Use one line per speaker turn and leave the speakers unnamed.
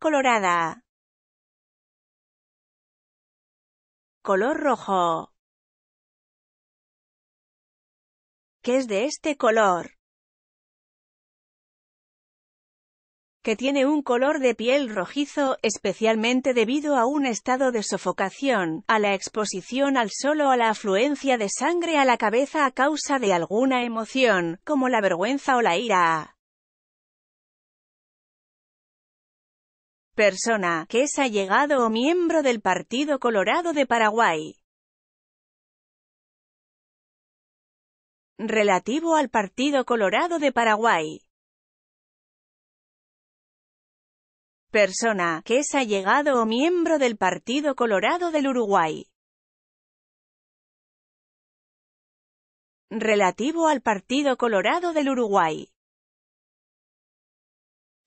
colorada, color rojo, ¿Qué
es de este color, que tiene un color de piel rojizo, especialmente debido a un estado de sofocación, a la exposición al sol o a la afluencia de sangre a la cabeza a causa de alguna emoción, como la vergüenza o la ira. persona que es allegado o miembro del Partido Colorado
de Paraguay. Relativo
al Partido Colorado de Paraguay. Persona que es allegado o miembro del Partido Colorado del
Uruguay. Relativo al Partido Colorado del Uruguay.